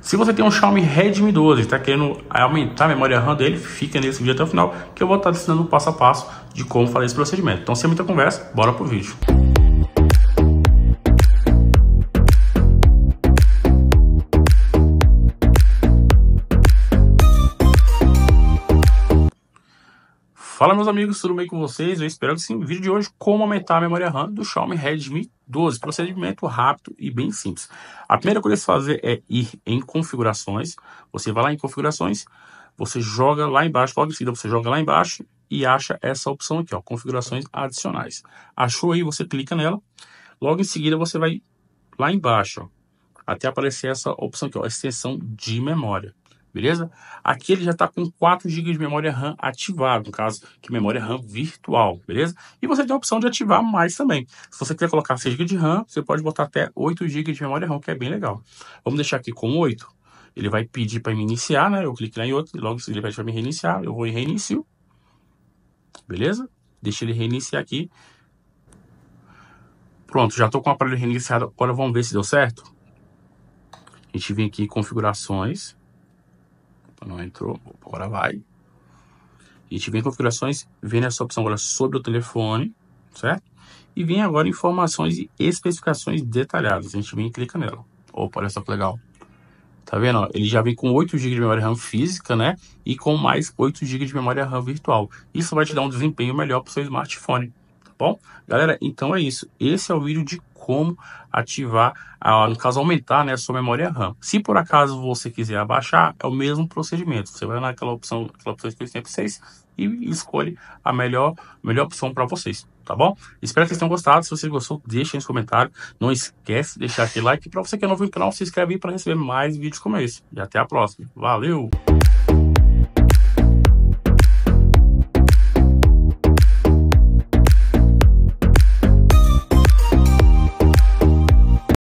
Se você tem um Xiaomi Redmi 12 e está querendo aumentar a memória RAM dele, fica nesse vídeo até o final que eu vou estar ensinando o passo a passo de como fazer esse procedimento. Então, sem muita conversa, bora pro vídeo. Fala meus amigos, tudo bem com vocês? Eu espero que sim. O vídeo de hoje, como aumentar a memória RAM do Xiaomi Redmi 12. Procedimento rápido e bem simples. A primeira coisa a fazer é ir em configurações. Você vai lá em configurações, você joga lá embaixo, logo em seguida você joga lá embaixo e acha essa opção aqui, ó, configurações adicionais. Achou aí, você clica nela. Logo em seguida você vai lá embaixo, ó, até aparecer essa opção aqui, ó, extensão de memória beleza? Aqui ele já está com 4 GB de memória RAM ativado, no caso, que memória RAM virtual, beleza? E você tem a opção de ativar mais também. Se você quiser colocar 6 GB de RAM, você pode botar até 8 GB de memória RAM, que é bem legal. Vamos deixar aqui com 8. Ele vai pedir para me iniciar, né? Eu clico lá em outro, e logo ele pede para me reiniciar, eu vou em reinicio. Beleza? Deixa ele reiniciar aqui. Pronto, já estou com o aparelho reiniciado. Agora vamos ver se deu certo. A gente vem aqui em configurações. Não entrou. Opa, agora vai. A gente vem em configurações, vem nessa opção agora sobre o telefone, certo? E vem agora informações e especificações detalhadas. A gente vem e clica nela. Opa, olha só que legal. Tá vendo? Ele já vem com 8 GB de memória RAM física, né? E com mais 8 GB de memória RAM virtual. Isso vai te dar um desempenho melhor para o seu smartphone. Tá bom? Galera, então é isso. Esse é o vídeo de como ativar, a, no caso, aumentar né, a sua memória RAM. Se por acaso você quiser abaixar, é o mesmo procedimento. Você vai naquela opção, aquela opção de 256 e escolhe a melhor, melhor opção para vocês, tá bom? Espero que vocês tenham gostado. Se você gostou, deixa aí nos comentários. Não esquece de deixar aquele like. Para você que é novo no canal, se inscreve aí para receber mais vídeos como esse. E até a próxima. Valeu!